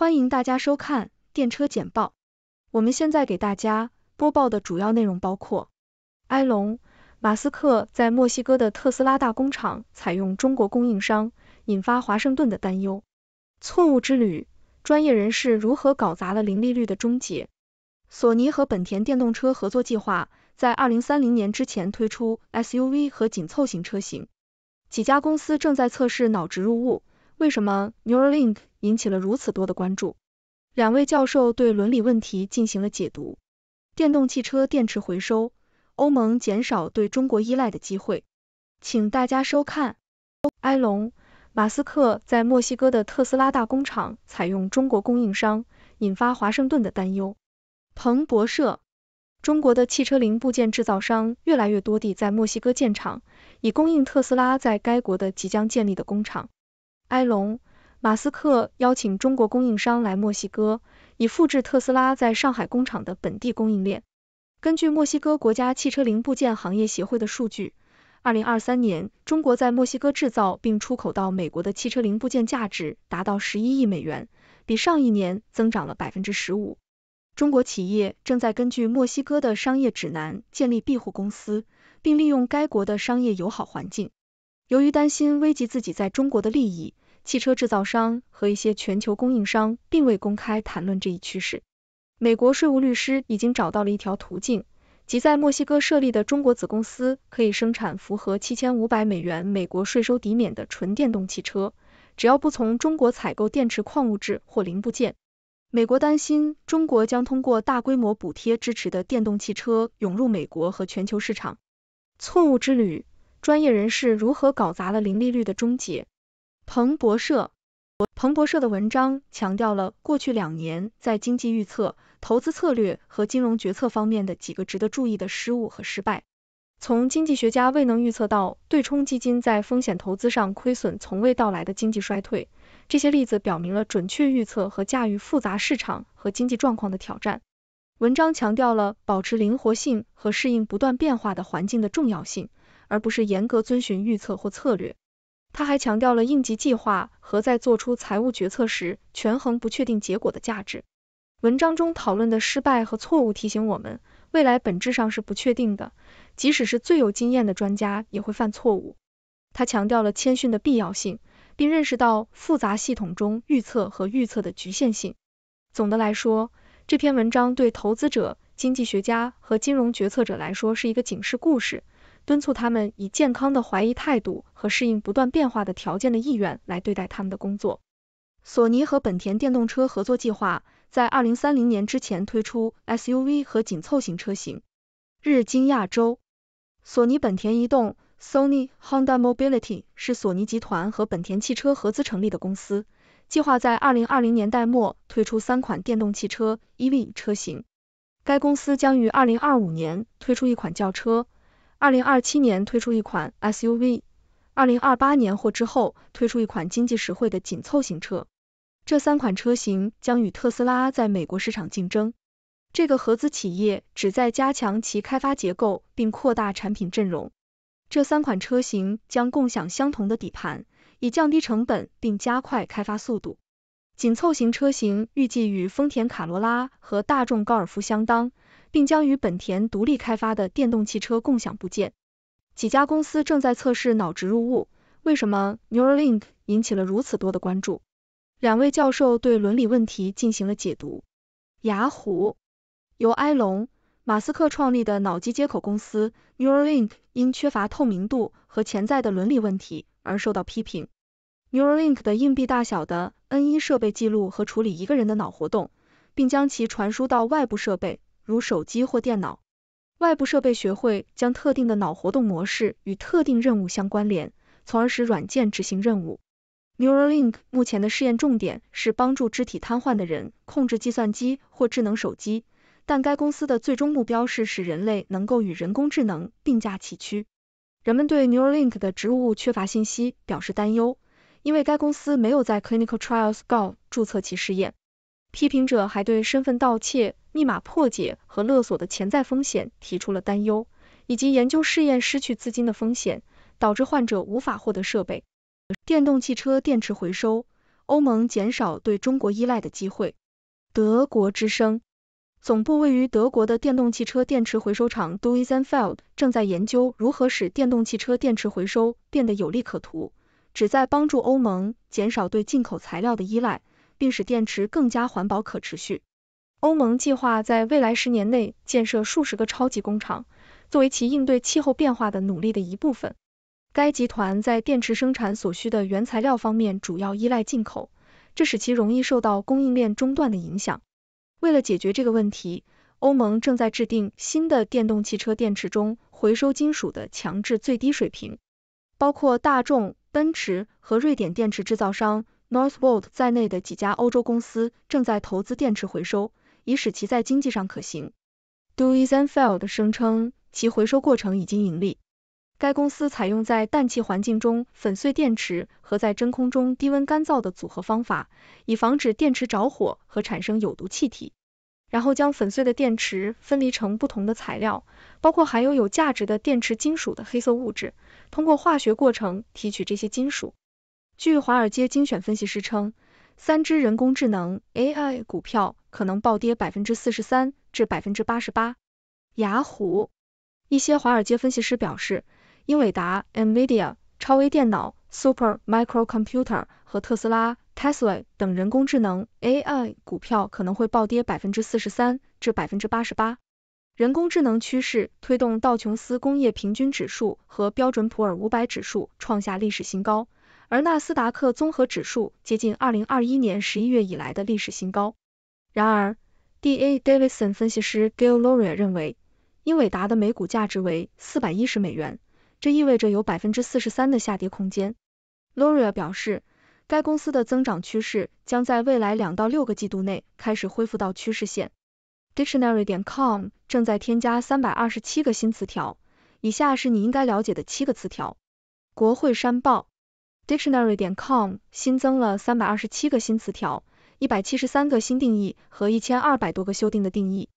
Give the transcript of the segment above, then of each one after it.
欢迎大家收看电车简报。我们现在给大家播报的主要内容包括：埃隆·马斯克在墨西哥的特斯拉大工厂采用中国供应商，引发华盛顿的担忧；错误之旅，专业人士如何搞砸了零利率的终结；索尼和本田电动车合作计划在二零三零年之前推出 SUV 和紧凑型车型；几家公司正在测试脑植入物。为什么 Neuralink 引起了如此多的关注？两位教授对伦理问题进行了解读。电动汽车电池回收，欧盟减少对中国依赖的机会。请大家收看。埃隆·马斯克在墨西哥的特斯拉大工厂采用中国供应商，引发华盛顿的担忧。彭博社，中国的汽车零部件制造商越来越多地在墨西哥建厂，以供应特斯拉在该国的即将建立的工厂。埃隆·马斯克邀请中国供应商来墨西哥，以复制特斯拉在上海工厂的本地供应链。根据墨西哥国家汽车零部件行业协会的数据，二零二三年中国在墨西哥制造并出口到美国的汽车零部件价值达到十一亿美元，比上一年增长了百分之十五。中国企业正在根据墨西哥的商业指南建立庇护公司，并利用该国的商业友好环境。由于担心危及自己在中国的利益，汽车制造商和一些全球供应商并未公开谈论这一趋势。美国税务律师已经找到了一条途径，即在墨西哥设立的中国子公司可以生产符合七千五百美元美国税收抵免的纯电动汽车，只要不从中国采购电池矿物质或零部件。美国担心中国将通过大规模补贴支持的电动汽车涌入美国和全球市场。错误之旅。专业人士如何搞砸了零利率的终结？彭博社彭博社的文章强调了过去两年在经济预测、投资策略和金融决策方面的几个值得注意的失误和失败。从经济学家未能预测到对冲基金在风险投资上亏损，从未到来的经济衰退，这些例子表明了准确预测和驾驭复杂市场和经济状况的挑战。文章强调了保持灵活性和适应不断变化的环境的重要性。而不是严格遵循预测或策略。他还强调了应急计划和在做出财务决策时权衡不确定结果的价值。文章中讨论的失败和错误提醒我们，未来本质上是不确定的，即使是最有经验的专家也会犯错误。他强调了谦逊的必要性，并认识到复杂系统中预测和预测的局限性。总的来说，这篇文章对投资者、经济学家和金融决策者来说是一个警示故事。敦促他们以健康的怀疑态度和适应不断变化的条件的意愿来对待他们的工作。索尼和本田电动车合作计划在2030年之前推出 SUV 和紧凑型车型。日经亚洲，索尼本田移动 （Sony Honda Mobility） 是索尼集团和本田汽车合资成立的公司，计划在2020年代末推出三款电动汽车 EV 车型。该公司将于2025年推出一款轿车。二零二七年推出一款 SUV，二零二八年或之后推出一款经济实惠的紧凑型车。这三款车型将与特斯拉在美国市场竞争。这个合资企业旨在加强其开发结构并扩大产品阵容。这三款车型将共享相同的底盘，以降低成本并加快开发速度。紧凑型车型预计与丰田卡罗拉和大众高尔夫相当。并将与本田独立开发的电动汽车共享部件。几家公司正在测试脑植入物。为什么 Neuralink 引起了如此多的关注？两位教授对伦理问题进行了解读。雅虎由埃隆·马斯克创立的脑机接口公司 Neuralink 因缺乏透明度和潜在的伦理问题而受到批评。Neuralink 的硬币大小的 N1 设备记录和处理一个人的脑活动，并将其传输到外部设备。如手机或电脑，外部设备学会将特定的脑活动模式与特定任务相关联，从而使软件执行任务。Neuralink 目前的试验重点是帮助肢体瘫痪的人控制计算机或智能手机，但该公司的最终目标是使人类能够与人工智能并驾齐驱。人们对 Neuralink 的植物缺乏信息表示担忧，因为该公司没有在 Clinical Trials.gov 注册其试验。批评者还对身份盗窃、密码破解和勒索的潜在风险提出了担忧，以及研究试验失去资金的风险，导致患者无法获得设备。电动汽车电池回收，欧盟减少对中国依赖的机会。德国之声，总部位于德国的电动汽车电池回收厂 Duisenfeld 正在研究如何使电动汽车电池回收变得有利可图，旨在帮助欧盟减少对进口材料的依赖。并使电池更加环保可持续。欧盟计划在未来十年内建设数十个超级工厂，作为其应对气候变化的努力的一部分。该集团在电池生产所需的原材料方面主要依赖进口，这使其容易受到供应链中断的影响。为了解决这个问题，欧盟正在制定新的电动汽车电池中回收金属的强制最低水平，包括大众、奔驰和瑞典电池制造商。Northvolt 在内的几家欧洲公司正在投资电池回收，以使其在经济上可行。d o z e n f e l d 声称其回收过程已经盈利。该公司采用在氮气环境中粉碎电池和在真空中低温干燥的组合方法，以防止电池着火和产生有毒气体。然后将粉碎的电池分离成不同的材料，包括含有有价值的电池金属的黑色物质，通过化学过程提取这些金属。据华尔街精选分析师称，三只人工智能 AI 股票可能暴跌百分之四十三至百分之八十八。雅虎，一些华尔街分析师表示，英伟达 （NVIDIA）、超微电脑 （Super Micro Computer） 和特斯拉 （Tesla） 等人工智能 AI 股票可能会暴跌百分之四十三至百分之八十八。人工智能趋势推动道琼斯工业平均指数和标准普尔五百指数创下历史新高。而纳斯达克综合指数接近二零二一年十一月以来的历史新高。然而，D A Davison d 分析师 Gil Lauria 认为，英伟达的每股价值为四百一十美元，这意味着有百分之四十三的下跌空间。Lauria 表示，该公司的增长趋势将在未来两到六个季度内开始恢复到趋势线。Dictionary.com 正在添加三百二十七个新词条，以下是你应该了解的七个词条：国会山报。Dictionary.com 新增了327个新词条，173个新定义和1200多个修订的定义。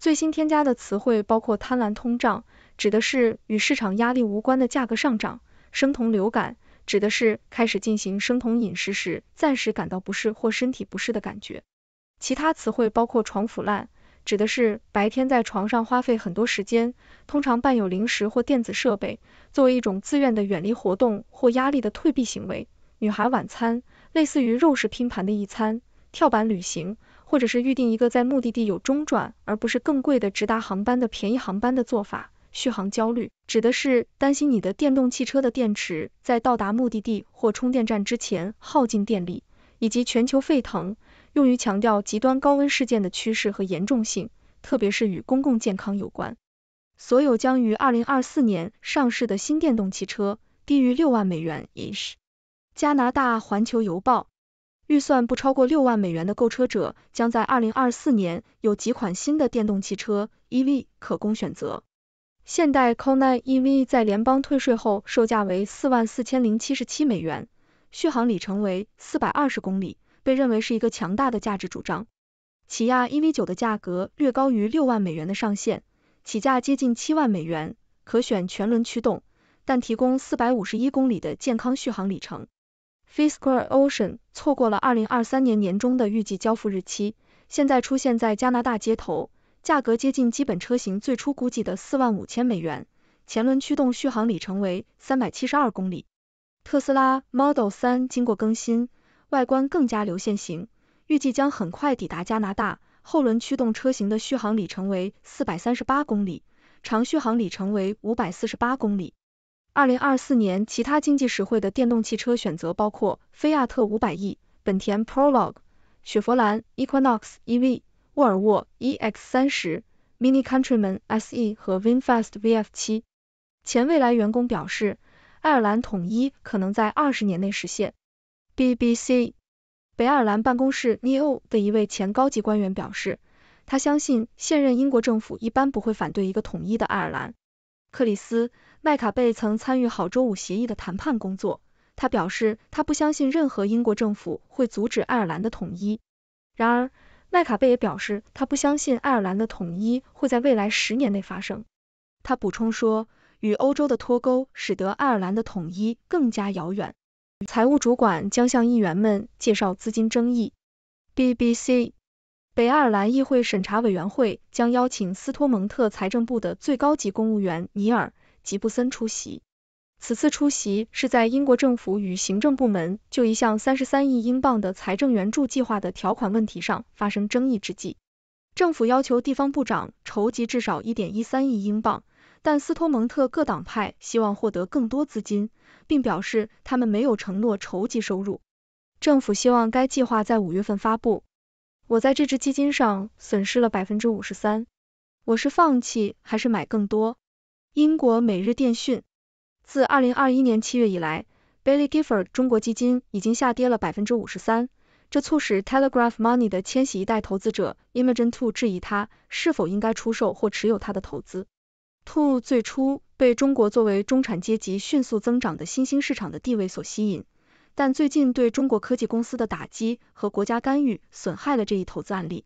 最新添加的词汇包括贪婪通胀，指的是与市场压力无关的价格上涨；生酮流感，指的是开始进行生酮饮食时暂时感到不适或身体不适的感觉。其他词汇包括床腐烂。指的是白天在床上花费很多时间，通常伴有零食或电子设备，作为一种自愿的远离活动或压力的退避行为。女孩晚餐，类似于肉食拼盘的一餐。跳板旅行，或者是预订一个在目的地有中转而不是更贵的直达航班的便宜航班的做法。续航焦虑，指的是担心你的电动汽车的电池在到达目的地或充电站之前耗尽电力。以及全球沸腾。用于强调极端高温事件的趋势和严重性，特别是与公共健康有关。所有将于二零二四年上市的新电动汽车，低于六万美元 ish。加拿大环球邮报，预算不超过六万美元的购车者将在二零二四年有几款新的电动汽车 EV 可供选择。现代 Kona EV 在联邦退税后售价为四万四千零七十七美元，续航里程为四百二十公里。被认为是一个强大的价值主张。起亚 EV 九的价格略高于六万美元的上限，起价接近七万美元，可选全轮驱动，但提供四百五十一公里的健康续航里程。Fisker Ocean 错过了二零二三年年中的预计交付日期，现在出现在加拿大街头，价格接近基本车型最初估计的四万五千美元，前轮驱动续航里程为三百七十二公里。特斯拉 Model 三经过更新。外观更加流线型，预计将很快抵达加拿大。后轮驱动车型的续航里程为四百三十八公里，长续航里程为五百四十八公里。二零二四年其他经济实惠的电动汽车选择包括菲亚特五百 E、本田 Prologue、雪佛兰 Equinox EV、沃尔沃 EX 三十、Mini Countryman SE 和 VinFast VF 七。前未来员工表示，爱尔兰统一可能在二十年内实现。BBC 北爱尔兰办公室 Neo 的一位前高级官员表示，他相信现任英国政府一般不会反对一个统一的爱尔兰。克里斯麦卡贝曾参与好周五协议的谈判工作，他表示他不相信任何英国政府会阻止爱尔兰的统一。然而，麦卡贝也表示他不相信爱尔兰的统一会在未来十年内发生。他补充说，与欧洲的脱钩使得爱尔兰的统一更加遥远。财务主管将向议员们介绍资金争议。BBC，北爱尔兰议会审查委员会将邀请斯托蒙特财政部的最高级公务员尼尔·吉布森出席。此次出席是在英国政府与行政部门就一项三十三亿英镑的财政援助计划的条款问题上发生争议之际。政府要求地方部长筹集至少一点一三亿英镑。但斯托蒙特各党派希望获得更多资金，并表示他们没有承诺筹集收入。政府希望该计划在五月份发布。我在这支基金上损失了百分之五十三。我是放弃还是买更多？英国每日电讯。自二零二一年七月以来，Billy Gifford 中国基金已经下跌了百分之五十三，这促使 Telegraph Money 的千禧一代投资者 Imagine Two 质疑他是否应该出售或持有他的投资。Two 最初被中国作为中产阶级迅速增长的新兴市场的地位所吸引，但最近对中国科技公司的打击和国家干预损害了这一投资案例。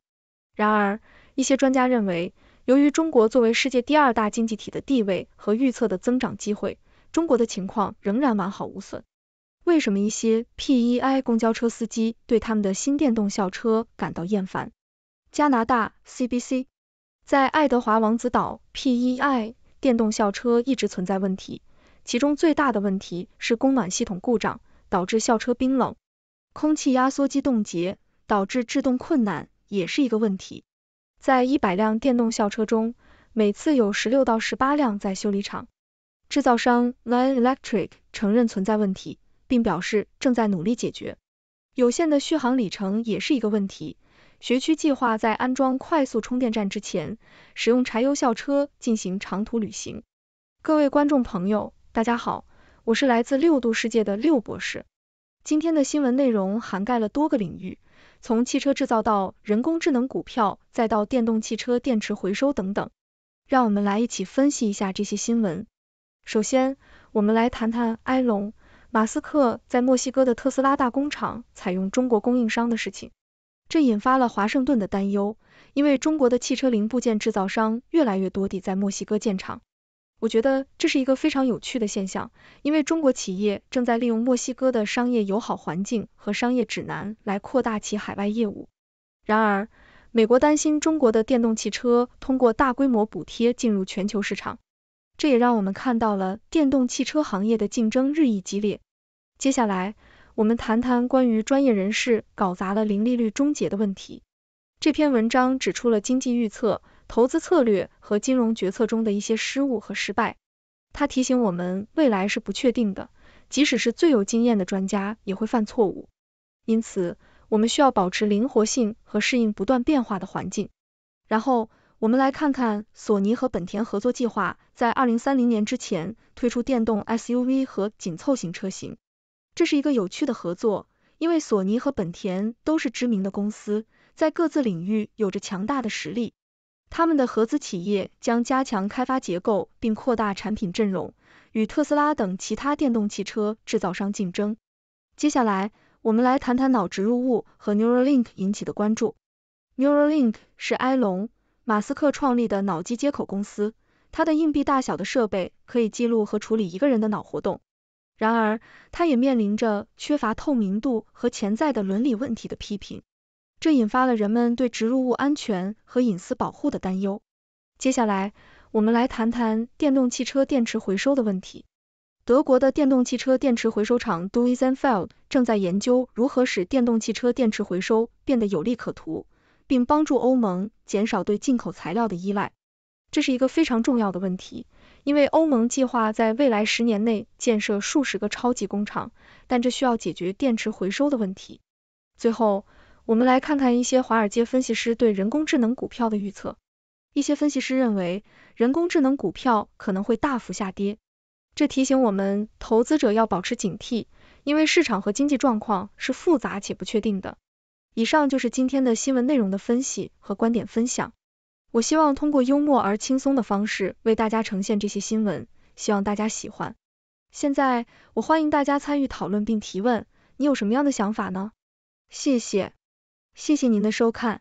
然而，一些专家认为，由于中国作为世界第二大经济体的地位和预测的增长机会，中国的情况仍然完好无损。为什么一些 PEI 公交车司机对他们的新电动校车感到厌烦？加拿大 CBC。在爱德华王子岛 （PEI） 电动校车一直存在问题，其中最大的问题是供暖系统故障导致校车冰冷，空气压缩机冻结导致制动困难也是一个问题。在一百辆电动校车中，每次有十六到十八辆在修理厂。制造商 Line Electric 承认存在问题，并表示正在努力解决。有限的续航里程也是一个问题。学区计划在安装快速充电站之前，使用柴油校车进行长途旅行。各位观众朋友，大家好，我是来自六度世界的六博士。今天的新闻内容涵盖了多个领域，从汽车制造到人工智能、股票，再到电动汽车电池回收等等。让我们来一起分析一下这些新闻。首先，我们来谈谈埃隆·马斯克在墨西哥的特斯拉大工厂采用中国供应商的事情。这引发了华盛顿的担忧，因为中国的汽车零部件制造商越来越多地在墨西哥建厂。我觉得这是一个非常有趣的现象，因为中国企业正在利用墨西哥的商业友好环境和商业指南来扩大其海外业务。然而，美国担心中国的电动汽车通过大规模补贴进入全球市场，这也让我们看到了电动汽车行业的竞争日益激烈。接下来，我们谈谈关于专业人士搞砸了零利率终结的问题。这篇文章指出了经济预测、投资策略和金融决策中的一些失误和失败。他提醒我们，未来是不确定的，即使是最有经验的专家也会犯错误。因此，我们需要保持灵活性和适应不断变化的环境。然后，我们来看看索尼和本田合作计划，在二零三零年之前推出电动 SUV 和紧凑型车型。这是一个有趣的合作，因为索尼和本田都是知名的公司，在各自领域有着强大的实力。他们的合资企业将加强开发结构，并扩大产品阵容，与特斯拉等其他电动汽车制造商竞争。接下来，我们来谈谈脑植入物和 Neuralink 引起的关注。Neuralink 是埃隆·马斯克创立的脑机接口公司，它的硬币大小的设备可以记录和处理一个人的脑活动。然而，它也面临着缺乏透明度和潜在的伦理问题的批评，这引发了人们对植入物安全和隐私保护的担忧。接下来，我们来谈谈电动汽车电池回收的问题。德国的电动汽车电池回收厂 Duisenfeld 正在研究如何使电动汽车电池回收变得有利可图，并帮助欧盟减少对进口材料的依赖。这是一个非常重要的问题。因为欧盟计划在未来十年内建设数十个超级工厂，但这需要解决电池回收的问题。最后，我们来看看一些华尔街分析师对人工智能股票的预测。一些分析师认为，人工智能股票可能会大幅下跌，这提醒我们投资者要保持警惕，因为市场和经济状况是复杂且不确定的。以上就是今天的新闻内容的分析和观点分享。我希望通过幽默而轻松的方式为大家呈现这些新闻，希望大家喜欢。现在，我欢迎大家参与讨论并提问，你有什么样的想法呢？谢谢，谢谢您的收看。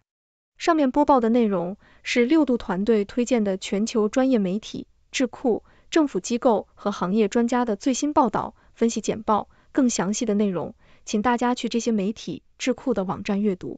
上面播报的内容是六度团队推荐的全球专业媒体、智库、政府机构和行业专家的最新报道、分析简报。更详细的内容，请大家去这些媒体、智库的网站阅读。